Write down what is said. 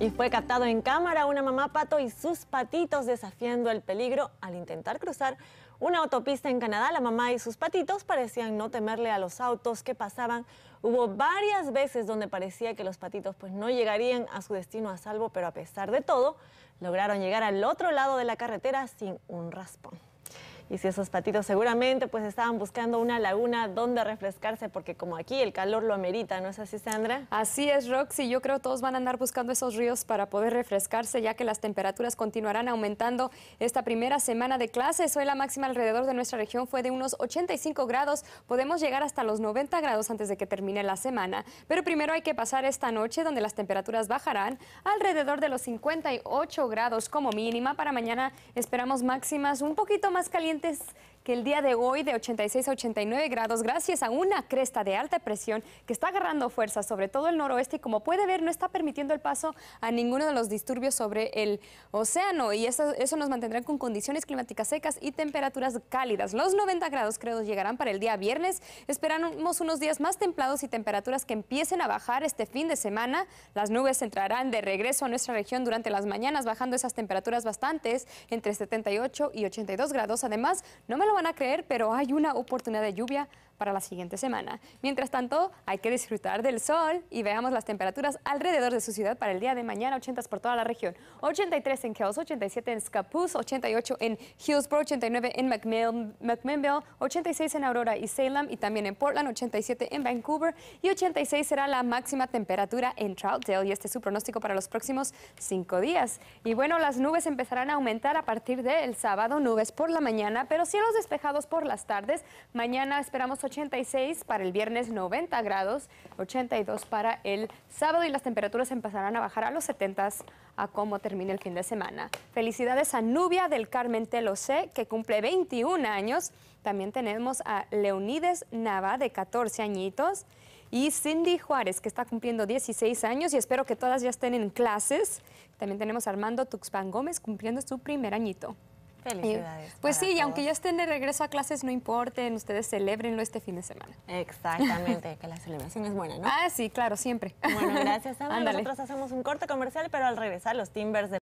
Y fue captado en cámara una mamá pato y sus patitos desafiando el peligro al intentar cruzar una autopista en Canadá. La mamá y sus patitos parecían no temerle a los autos que pasaban. Hubo varias veces donde parecía que los patitos pues no llegarían a su destino a salvo, pero a pesar de todo, lograron llegar al otro lado de la carretera sin un raspón. Y si esos patitos seguramente pues estaban buscando una laguna donde refrescarse, porque como aquí el calor lo amerita, ¿no es así, Sandra? Así es, Roxy. Yo creo todos van a andar buscando esos ríos para poder refrescarse, ya que las temperaturas continuarán aumentando esta primera semana de clases. Hoy la máxima alrededor de nuestra región fue de unos 85 grados. Podemos llegar hasta los 90 grados antes de que termine la semana. Pero primero hay que pasar esta noche, donde las temperaturas bajarán alrededor de los 58 grados como mínima. Para mañana esperamos máximas un poquito más calientes This. que el día de hoy de 86 a 89 grados gracias a una cresta de alta presión que está agarrando fuerza sobre todo el noroeste y como puede ver no está permitiendo el paso a ninguno de los disturbios sobre el océano y eso, eso nos mantendrá con condiciones climáticas secas y temperaturas cálidas. Los 90 grados creo llegarán para el día viernes. Esperamos unos días más templados y temperaturas que empiecen a bajar este fin de semana. Las nubes entrarán de regreso a nuestra región durante las mañanas bajando esas temperaturas bastantes entre 78 y 82 grados. Además, no me van a creer, pero hay una oportunidad de lluvia para la siguiente semana. Mientras tanto, hay que disfrutar del sol y veamos las temperaturas alrededor de su ciudad para el día de mañana, 80 por toda la región. 83 en Kells, 87 en Scappoose, 88 en Hillsborough, 89 en McMinnville, 86 en Aurora y Salem y también en Portland, 87 en Vancouver y 86 será la máxima temperatura en Troutdale y este es su pronóstico para los próximos cinco días. Y bueno, las nubes empezarán a aumentar a partir del sábado, nubes por la mañana, pero cielos despejados por las tardes. Mañana esperamos 86 para el viernes 90 grados, 82 para el sábado y las temperaturas empezarán a bajar a los 70 a cómo termine el fin de semana. Felicidades a Nubia del Carmen Telocé, que cumple 21 años. También tenemos a Leonides Nava, de 14 añitos, y Cindy Juárez, que está cumpliendo 16 años y espero que todas ya estén en clases. También tenemos a Armando Tuxpan Gómez cumpliendo su primer añito. Felicidades. Pues sí, y aunque ya estén de regreso a clases, no importen, ustedes celebrenlo este fin de semana. Exactamente, que la celebración es buena, ¿no? Ah, sí, claro, siempre. Bueno, gracias, Nosotros hacemos un corte comercial, pero al regresar, los Timbers de